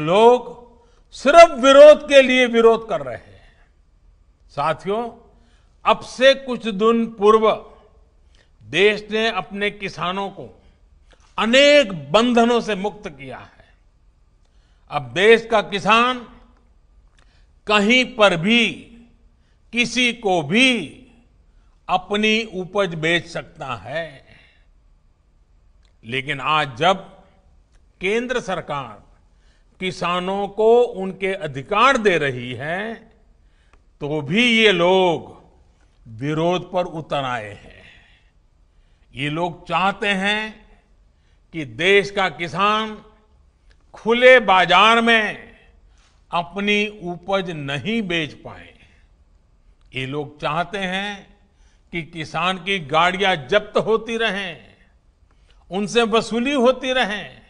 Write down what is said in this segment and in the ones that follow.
लोग सिर्फ विरोध के लिए विरोध कर रहे हैं साथियों अब से कुछ दिन पूर्व देश ने अपने किसानों को अनेक बंधनों से मुक्त किया है अब देश का किसान कहीं पर भी किसी को भी अपनी उपज बेच सकता है लेकिन आज जब केंद्र सरकार किसानों को उनके अधिकार दे रही है तो भी ये लोग विरोध पर उतर आए हैं ये लोग चाहते हैं कि देश का किसान खुले बाजार में अपनी उपज नहीं बेच पाए ये लोग चाहते हैं कि किसान की गाड़ियां जब्त होती रहें उनसे वसूली होती रहें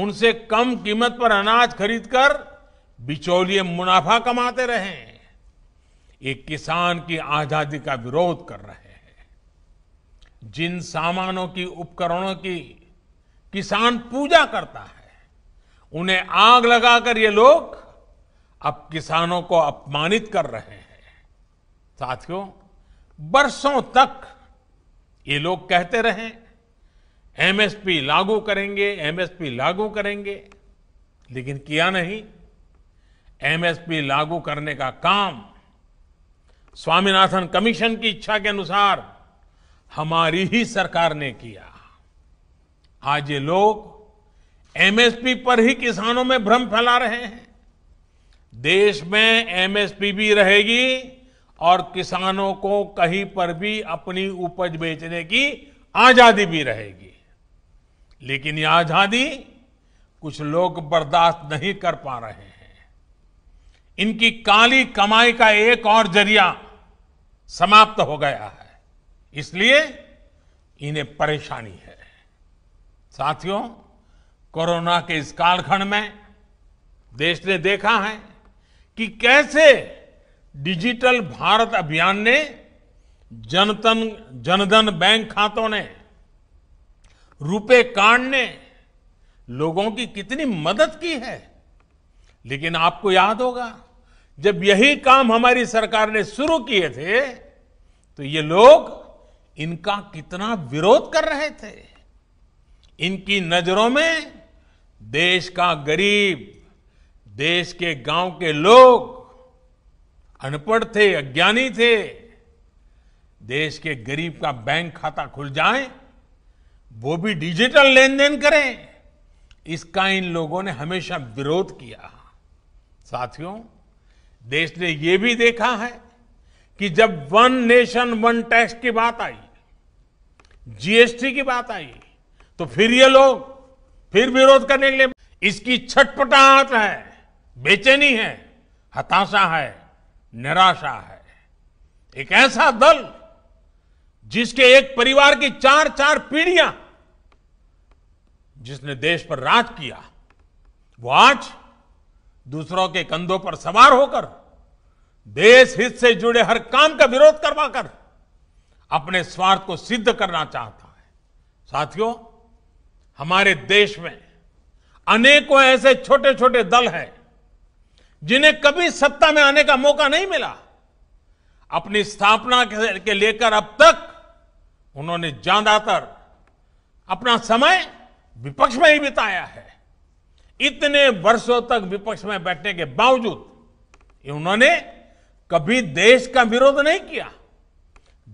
उनसे कम कीमत पर अनाज खरीदकर बिचौलिए मुनाफा कमाते रहे ये किसान की आजादी का विरोध कर रहे हैं जिन सामानों की उपकरणों की किसान पूजा करता है उन्हें आग लगाकर ये लोग अब किसानों को अपमानित कर रहे हैं साथियों बरसों तक ये लोग कहते रहे एमएसपी लागू करेंगे एमएसपी लागू करेंगे लेकिन किया नहीं एमएसपी लागू करने का काम स्वामीनाथन कमीशन की इच्छा के अनुसार हमारी ही सरकार ने किया आज ये लोग एमएसपी पर ही किसानों में भ्रम फैला रहे हैं देश में एमएसपी भी रहेगी और किसानों को कहीं पर भी अपनी उपज बेचने की आजादी भी रहेगी लेकिन ये आजादी कुछ लोग बर्दाश्त नहीं कर पा रहे हैं इनकी काली कमाई का एक और जरिया समाप्त हो गया है इसलिए इन्हें परेशानी है साथियों कोरोना के इस कालखंड में देश ने देखा है कि कैसे डिजिटल भारत अभियान ने जनतन जनधन बैंक खातों ने रुपे कार्ड ने लोगों की कितनी मदद की है लेकिन आपको याद होगा जब यही काम हमारी सरकार ने शुरू किए थे तो ये लोग इनका कितना विरोध कर रहे थे इनकी नजरों में देश का गरीब देश के गांव के लोग अनपढ़ थे अज्ञानी थे देश के गरीब का बैंक खाता खुल जाए वो भी डिजिटल लेन देन करें इसका इन लोगों ने हमेशा विरोध किया साथियों देश ने यह भी देखा है कि जब वन नेशन वन टैक्स की बात आई जीएसटी की बात आई तो फिर ये लोग फिर विरोध करने के लिए इसकी छटपटाहट है बेचैनी है हताशा है निराशा है एक ऐसा दल जिसके एक परिवार की चार चार पीढ़ियां जिसने देश पर राज किया वो आज दूसरों के कंधों पर सवार होकर देश हित से जुड़े हर काम का विरोध करवाकर अपने स्वार्थ को सिद्ध करना चाहता है साथियों हमारे देश में अनेकों ऐसे छोटे छोटे दल हैं जिन्हें कभी सत्ता में आने का मौका नहीं मिला अपनी स्थापना के लेकर अब तक उन्होंने ज्यादातर अपना समय विपक्ष में ही बिताया है इतने वर्षों तक विपक्ष में बैठने के बावजूद उन्होंने कभी देश का विरोध नहीं किया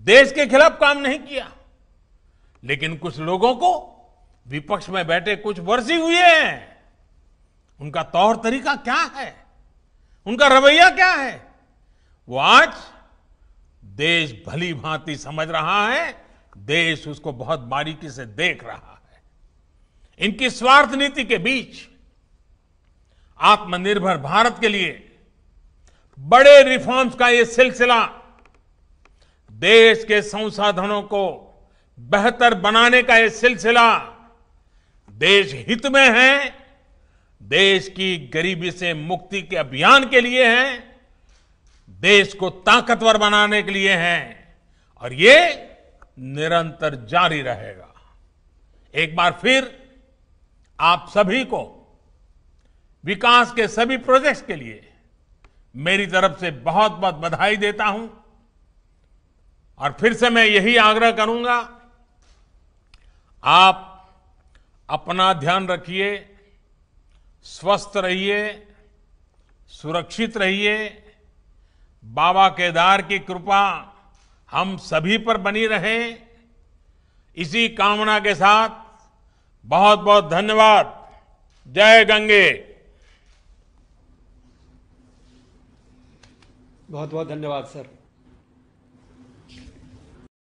देश के खिलाफ काम नहीं किया लेकिन कुछ लोगों को विपक्ष में बैठे कुछ वर्ष ही हुए हैं उनका तौर तरीका क्या है उनका रवैया क्या है वो आज देश भली भांति समझ रहा है देश उसको बहुत बारीकी से देख रहा है इनकी स्वार्थ नीति के बीच आत्मनिर्भर भारत के लिए बड़े रिफॉर्म्स का ये सिलसिला देश के संसाधनों को बेहतर बनाने का ये सिलसिला देश हित में है देश की गरीबी से मुक्ति के अभियान के लिए है देश को ताकतवर बनाने के लिए है और ये निरंतर जारी रहेगा एक बार फिर आप सभी को विकास के सभी प्रोजेक्ट्स के लिए मेरी तरफ से बहुत बहुत बधाई देता हूं और फिर से मैं यही आग्रह करूंगा आप अपना ध्यान रखिए स्वस्थ रहिए सुरक्षित रहिए बाबा केदार की कृपा हम सभी पर बनी रहे इसी कामना के साथ बहुत बहुत धन्यवाद जय गंगे बहुत बहुत धन्यवाद सर